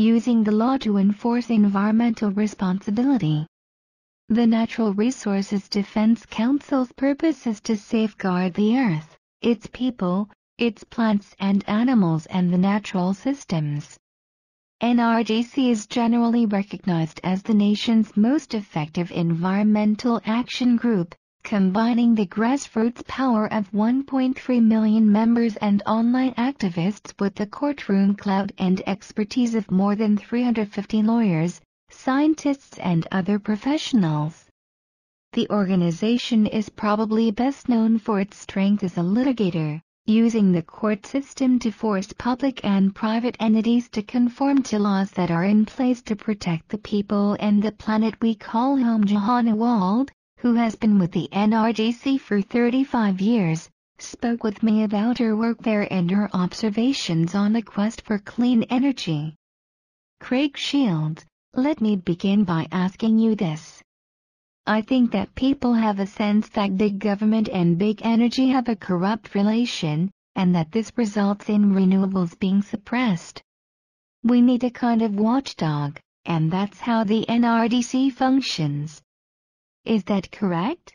using the law to enforce environmental responsibility. The Natural Resources Defense Council's purpose is to safeguard the earth, its people, its plants and animals and the natural systems. NRDC is generally recognized as the nation's most effective environmental action group, combining the grassroots power of 1.3 million members and online activists with the courtroom clout and expertise of more than 350 lawyers, scientists and other professionals. The organization is probably best known for its strength as a litigator, using the court system to force public and private entities to conform to laws that are in place to protect the people and the planet we call home Johanna Wald, who has been with the NRDC for 35 years, spoke with me about her work there and her observations on the quest for clean energy. Craig Shields, let me begin by asking you this. I think that people have a sense that big government and big energy have a corrupt relation, and that this results in renewables being suppressed. We need a kind of watchdog, and that's how the NRDC functions. Is that correct?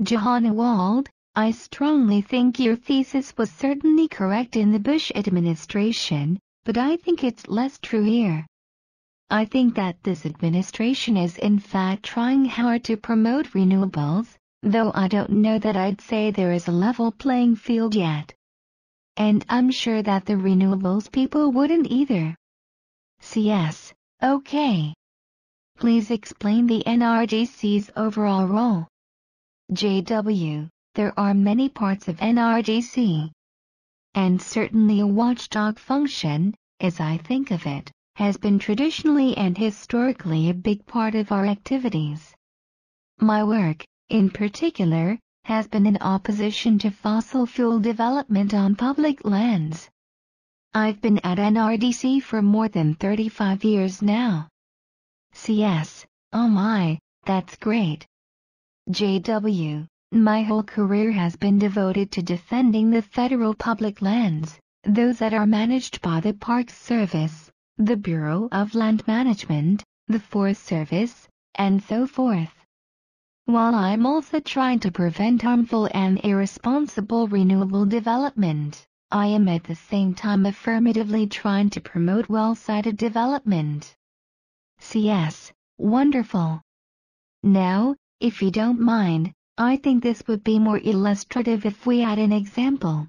Wald? I strongly think your thesis was certainly correct in the Bush administration, but I think it's less true here. I think that this administration is in fact trying hard to promote renewables, though I don't know that I'd say there is a level playing field yet. And I'm sure that the renewables people wouldn't either. CS, okay. Please explain the NRDC's overall role. JW, there are many parts of NRDC. And certainly a watchdog function, as I think of it, has been traditionally and historically a big part of our activities. My work, in particular, has been in opposition to fossil fuel development on public lands. I've been at NRDC for more than 35 years now. CS, oh my, that's great. JW, my whole career has been devoted to defending the federal public lands, those that are managed by the Park Service, the Bureau of Land Management, the Forest Service, and so forth. While I'm also trying to prevent harmful and irresponsible renewable development, I am at the same time affirmatively trying to promote well-sited development. CS. Wonderful. Now, if you don't mind, I think this would be more illustrative if we had an example.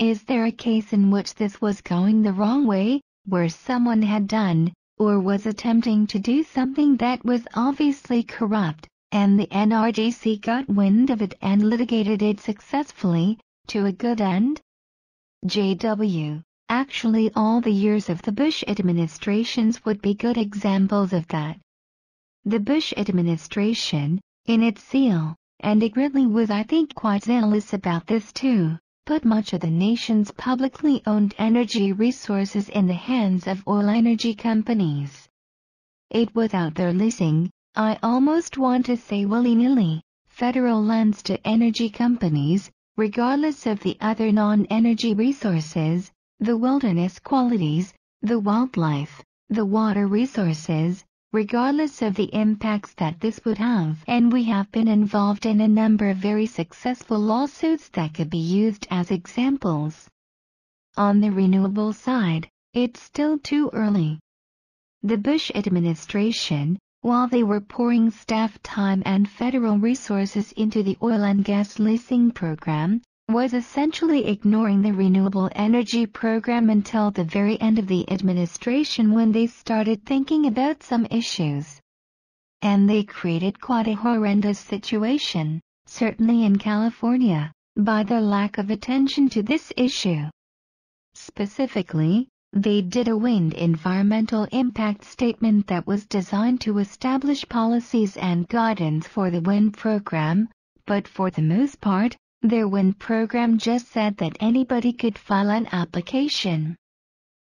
Is there a case in which this was going the wrong way, where someone had done, or was attempting to do something that was obviously corrupt, and the NRDC got wind of it and litigated it successfully, to a good end? J.W. Actually all the years of the Bush administrations would be good examples of that. The Bush administration, in its zeal, and it really was I think quite zealous about this too, put much of the nation's publicly owned energy resources in the hands of oil energy companies. It without their leasing, I almost want to say willy-nilly, federal lands to energy companies, regardless of the other non-energy resources, the wilderness qualities, the wildlife, the water resources, regardless of the impacts that this would have. And we have been involved in a number of very successful lawsuits that could be used as examples. On the renewable side, it's still too early. The Bush administration, while they were pouring staff time and federal resources into the oil and gas leasing program, was essentially ignoring the renewable energy program until the very end of the administration when they started thinking about some issues. And they created quite a horrendous situation, certainly in California, by their lack of attention to this issue. Specifically, they did a wind environmental impact statement that was designed to establish policies and guidance for the wind program, but for the most part, their WIN program just said that anybody could file an application.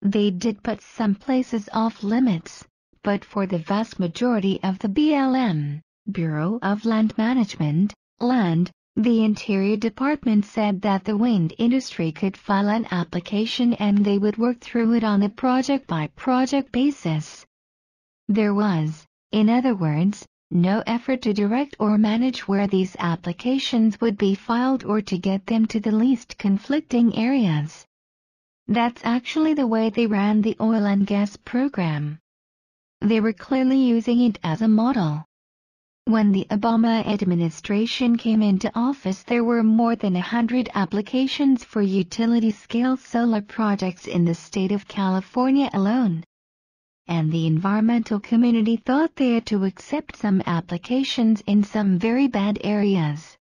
They did put some places off limits, but for the vast majority of the BLM, Bureau of Land Management, land, the Interior Department said that the wind industry could file an application and they would work through it on a project-by-project -project basis. There was, in other words, no effort to direct or manage where these applications would be filed or to get them to the least conflicting areas. That's actually the way they ran the oil and gas program. They were clearly using it as a model. When the Obama administration came into office there were more than 100 applications for utility-scale solar projects in the state of California alone and the environmental community thought they had to accept some applications in some very bad areas.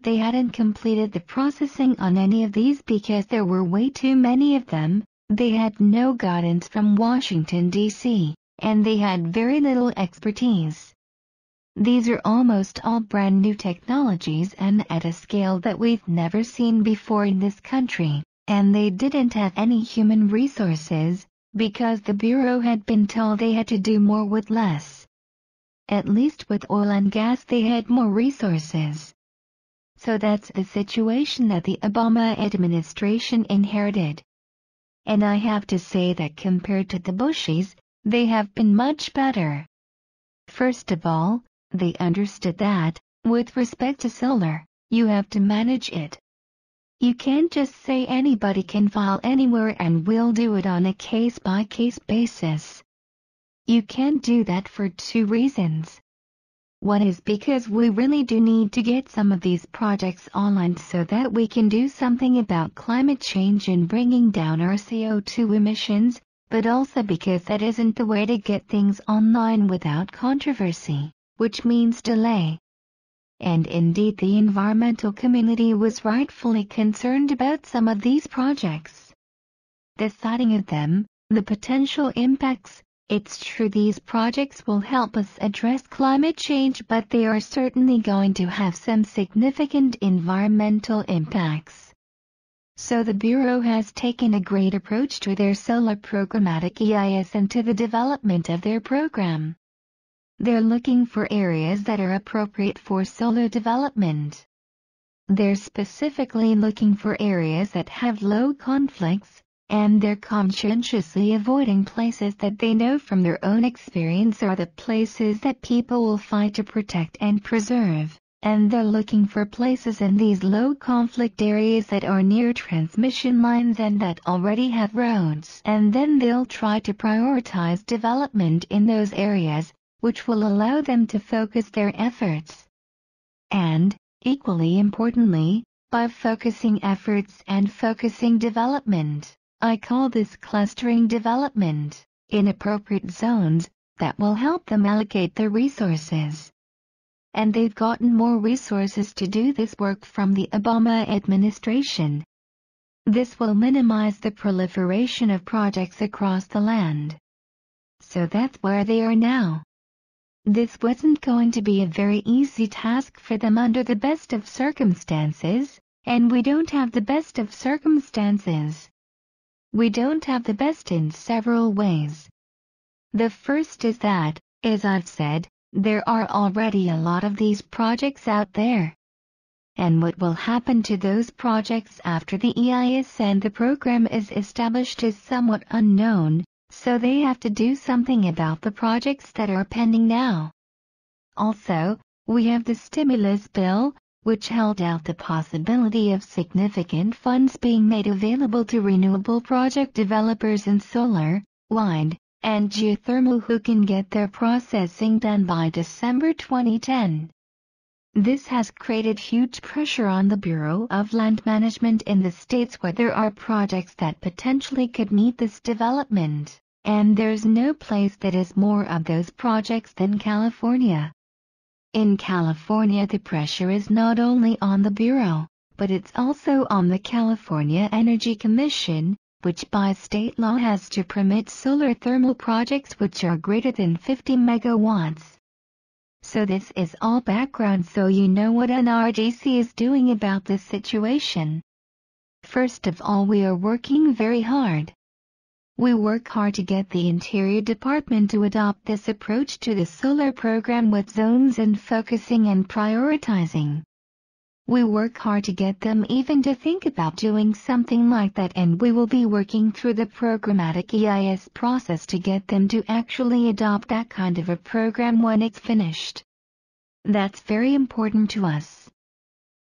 They hadn't completed the processing on any of these because there were way too many of them, they had no guidance from Washington, D.C., and they had very little expertise. These are almost all brand new technologies and at a scale that we've never seen before in this country, and they didn't have any human resources, because the Bureau had been told they had to do more with less. At least with oil and gas they had more resources. So that's the situation that the Obama administration inherited. And I have to say that compared to the Bushies, they have been much better. First of all, they understood that, with respect to solar, you have to manage it. You can't just say anybody can file anywhere and we'll do it on a case-by-case -case basis. You can't do that for two reasons. One is because we really do need to get some of these projects online so that we can do something about climate change and bringing down our CO2 emissions, but also because that isn't the way to get things online without controversy, which means delay and indeed the environmental community was rightfully concerned about some of these projects. The siting of them, the potential impacts, it's true these projects will help us address climate change but they are certainly going to have some significant environmental impacts. So the Bureau has taken a great approach to their solar programmatic EIS and to the development of their program. They're looking for areas that are appropriate for solar development. They're specifically looking for areas that have low conflicts, and they're conscientiously avoiding places that they know from their own experience are the places that people will fight to protect and preserve, and they're looking for places in these low conflict areas that are near transmission lines and that already have roads. And then they'll try to prioritize development in those areas, which will allow them to focus their efforts. And, equally importantly, by focusing efforts and focusing development, I call this clustering development, in appropriate zones, that will help them allocate their resources. And they've gotten more resources to do this work from the Obama administration. This will minimize the proliferation of projects across the land. So that's where they are now. This wasn't going to be a very easy task for them under the best of circumstances, and we don't have the best of circumstances. We don't have the best in several ways. The first is that, as I've said, there are already a lot of these projects out there. And what will happen to those projects after the EIS and the program is established is somewhat unknown, so they have to do something about the projects that are pending now. Also, we have the stimulus bill, which held out the possibility of significant funds being made available to renewable project developers in solar, wind, and geothermal who can get their processing done by December 2010. This has created huge pressure on the Bureau of Land Management in the states where there are projects that potentially could meet this development and there's no place that has more of those projects than California. In California the pressure is not only on the Bureau, but it's also on the California Energy Commission, which by state law has to permit solar thermal projects which are greater than 50 megawatts. So this is all background so you know what NRDC is doing about this situation. First of all we are working very hard, we work hard to get the Interior Department to adopt this approach to the solar program with zones and focusing and prioritizing. We work hard to get them even to think about doing something like that and we will be working through the programmatic EIS process to get them to actually adopt that kind of a program when it's finished. That's very important to us.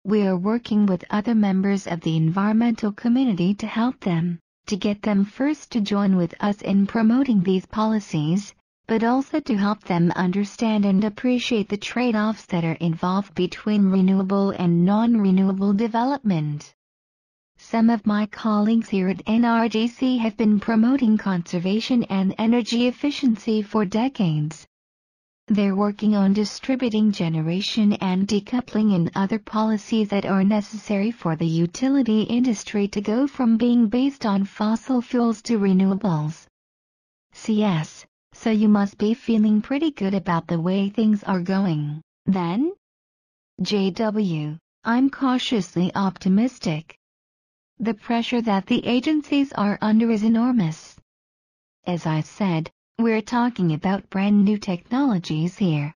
We are working with other members of the environmental community to help them to get them first to join with us in promoting these policies, but also to help them understand and appreciate the trade-offs that are involved between renewable and non-renewable development. Some of my colleagues here at NRDC have been promoting conservation and energy efficiency for decades, they're working on distributing generation and decoupling and other policies that are necessary for the utility industry to go from being based on fossil fuels to renewables. CS, so you must be feeling pretty good about the way things are going, then? JW, I'm cautiously optimistic. The pressure that the agencies are under is enormous. As I said, we're talking about brand new technologies here.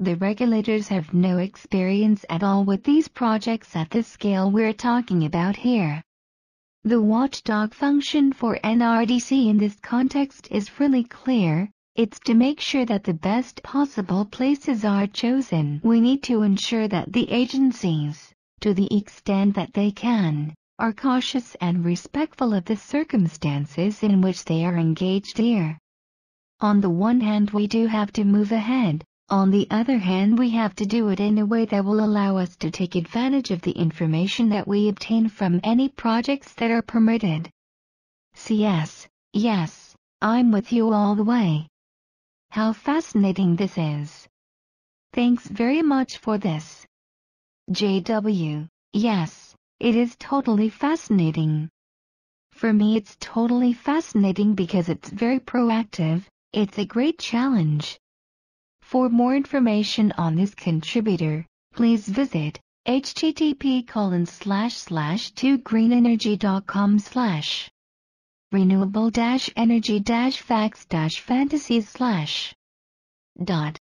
The regulators have no experience at all with these projects at the scale we're talking about here. The watchdog function for NRDC in this context is really clear, it's to make sure that the best possible places are chosen. We need to ensure that the agencies, to the extent that they can, are cautious and respectful of the circumstances in which they are engaged here. On the one hand we do have to move ahead, on the other hand we have to do it in a way that will allow us to take advantage of the information that we obtain from any projects that are permitted. CS, yes, I'm with you all the way. How fascinating this is. Thanks very much for this. JW, yes, it is totally fascinating. For me it's totally fascinating because it's very proactive, it's a great challenge. For more information on this contributor, please visit http colon slash slash 2greenenergy.com slash renewable dash energy dash facts dash fantasies slash dot